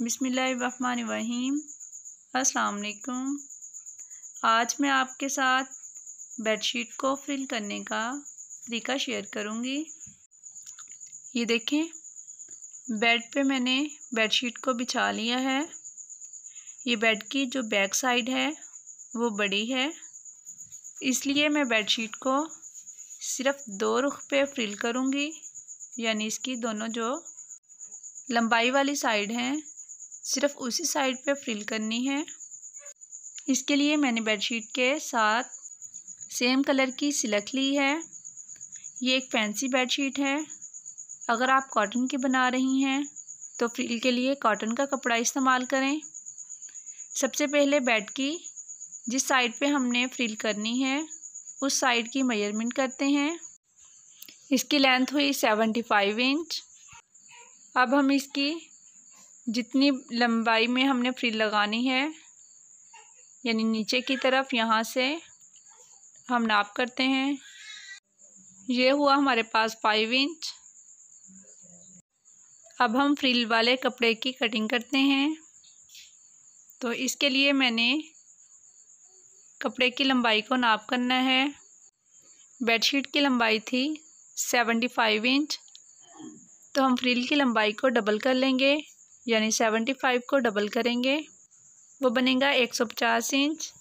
बिसमीम असलकुम आज मैं आपके साथ बेडशीट को फिल करने का तरीका शेयर करूँगी ये देखें बेड पे मैंने बेडशीट को बिछा लिया है ये बेड की जो बैक साइड है वो बड़ी है इसलिए मैं बेडशीट को सिर्फ दो रुख पे फ्रिल करूँगी यानी इसकी दोनों जो लंबाई वाली साइड हैं सिर्फ उसी साइड पे फ्रिल करनी है इसके लिए मैंने बेडशीट के साथ सेम कलर की सिलक ली है ये एक फैंसी बेडशीट है अगर आप कॉटन की बना रही हैं तो फ्रिल के लिए कॉटन का कपड़ा इस्तेमाल करें सबसे पहले बेड की जिस साइड पे हमने फ्रिल करनी है उस साइड की मेजरमेंट करते हैं इसकी लेंथ हुई सेवेंटी फाइव इंच अब हम इसकी जितनी लंबाई में हमने फ्रिल लगानी है यानी नीचे की तरफ यहाँ से हम नाप करते हैं ये हुआ हमारे पास फाइव इंच अब हम फ्रिल वाले कपड़े की कटिंग करते हैं तो इसके लिए मैंने कपड़े की लंबाई को नाप करना है बेडशीट की लंबाई थी सेवेंटी फाइव इंच तो हम फ्रिल की लंबाई को डबल कर लेंगे यानी सेवेंटी फाइव को डबल करेंगे वो बनेगा एक सौ पचास इंच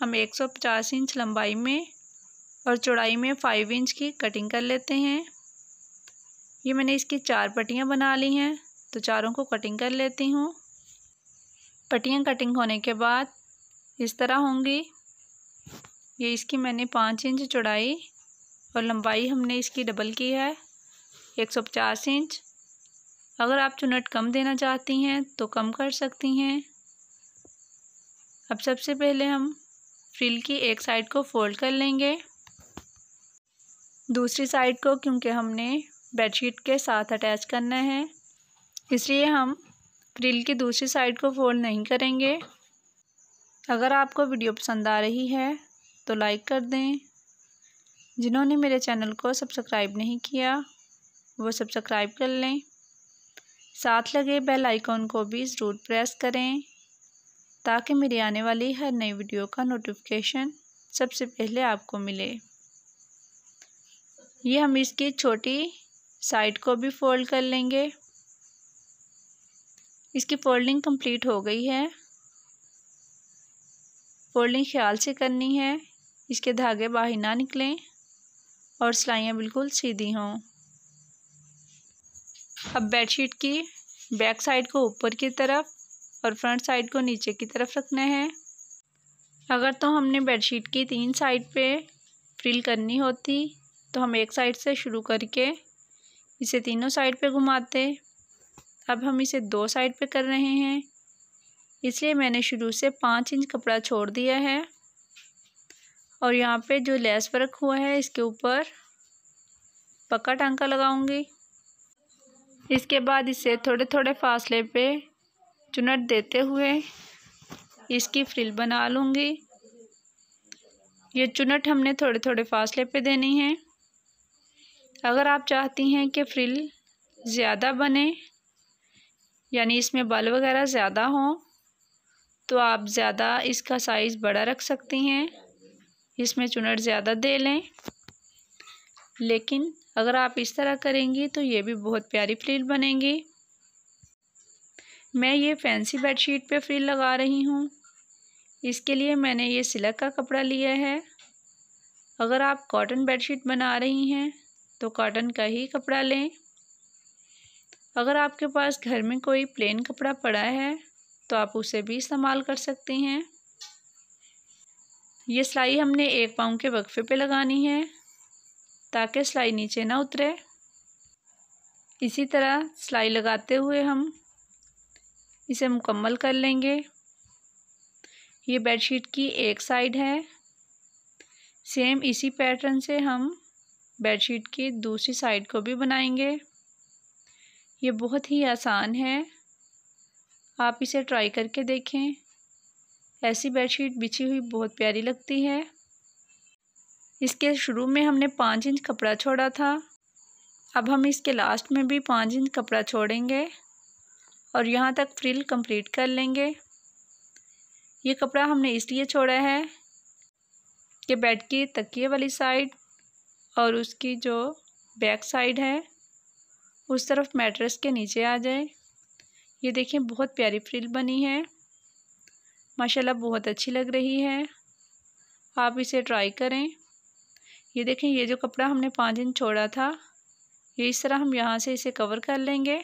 हम एक सौ पचास इंच लंबाई में और चौड़ाई में फाइव इंच की कटिंग कर लेते हैं ये मैंने इसकी चार पट्टियाँ बना ली हैं तो चारों को कटिंग कर लेती हूँ पट्टियाँ कटिंग होने के बाद इस तरह होंगी ये इसकी मैंने पाँच इंच चौड़ाई और लंबाई हमने इसकी डबल की है एक सौ पचास इंच अगर आप चुनट कम देना चाहती हैं तो कम कर सकती हैं अब सबसे पहले हम फ्रिल की एक साइड को फोल्ड कर लेंगे दूसरी साइड को क्योंकि हमने बेडशीट के साथ अटैच करना है इसलिए हम फ्रिल की दूसरी साइड को फोल्ड नहीं करेंगे अगर आपको वीडियो पसंद आ रही है तो लाइक कर दें जिन्होंने मेरे चैनल को सब्सक्राइब नहीं किया वो सब्सक्राइब कर लें साथ लगे बेल आइकॉन को भी ज़रूर प्रेस करें ताकि मेरी आने वाली हर नई वीडियो का नोटिफिकेशन सबसे पहले आपको मिले ये हम इसकी छोटी साइड को भी फोल्ड कर लेंगे इसकी फोल्डिंग कंप्लीट हो गई है फोल्डिंग ख्याल से करनी है इसके धागे बाहर ना निकलें और सिलाइयाँ बिल्कुल सीधी हों अब बेडशीट की बैक साइड को ऊपर की तरफ और फ्रंट साइड को नीचे की तरफ रखना है अगर तो हमने बेडशीट की तीन साइड पे फ्रिल करनी होती तो हम एक साइड से शुरू करके इसे तीनों साइड पे घुमाते अब हम इसे दो साइड पे कर रहे हैं इसलिए मैंने शुरू से पाँच इंच कपड़ा छोड़ दिया है और यहाँ पे जो लेस वर्क हुआ है इसके ऊपर पक्का टांका लगाऊंगी इसके बाद इसे थोड़े थोड़े फासले पे चुनट देते हुए इसकी फ्रिल बना लूँगी ये चुनट हमने थोड़े थोड़े फासले पे देनी है अगर आप चाहती हैं कि फ्रिल ज़्यादा बने यानी इसमें बल वगैरह ज़्यादा हों तो आप ज़्यादा इसका साइज़ बड़ा रख सकती हैं इसमें चुनट ज़्यादा दे लें लेकिन अगर आप इस तरह करेंगी तो ये भी बहुत प्यारी फ्रिल बनेंगी मैं ये फैंसी बेडशीट पे फ्रिल लगा रही हूँ इसके लिए मैंने ये सिलक का कपड़ा लिया है अगर आप कॉटन बेडशीट बना रही हैं तो कॉटन का ही कपड़ा लें अगर आपके पास घर में कोई प्लेन कपड़ा पड़ा है तो आप उसे भी इस्तेमाल कर सकती हैं ये सिलाई हमने एक पाँव के वक्फे पे लगानी है ताकि सिलाई नीचे ना उतरे इसी तरह सिलाई लगाते हुए हम इसे मुकम्मल कर लेंगे ये बेडशीट की एक साइड है सेम इसी पैटर्न से हम बेडशीट की दूसरी साइड को भी बनाएंगे ये बहुत ही आसान है आप इसे ट्राई करके देखें ऐसी बेडशीट बिछी हुई बहुत प्यारी लगती है इसके शुरू में हमने पाँच इंच कपड़ा छोड़ा था अब हम इसके लास्ट में भी पाँच इंच कपड़ा छोड़ेंगे और यहाँ तक फ्रिल कंप्लीट कर लेंगे ये कपड़ा हमने इसलिए छोड़ा है कि बेड की तकिए वाली साइड और उसकी जो बैक साइड है उस तरफ मैट्रेस के नीचे आ जाए ये देखें बहुत प्यारी फ्रिल बनी है माशाल्लाह बहुत अच्छी लग रही है आप इसे ट्राई करें ये देखें ये जो कपड़ा हमने पाँच इंच छोड़ा था ये इस तरह हम यहाँ से इसे कवर कर लेंगे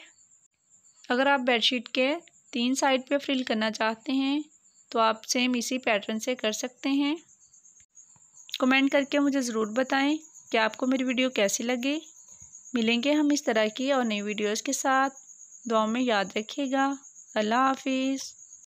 अगर आप बेडशीट के तीन साइड पे फ्रिल करना चाहते हैं तो आप सेम इसी पैटर्न से कर सकते हैं कमेंट करके मुझे ज़रूर बताएं कि आपको मेरी वीडियो कैसी लगी मिलेंगे हम इस तरह की और नई वीडियोस के साथ दुआ में याद रखिएगा अल्लाह हाफिज़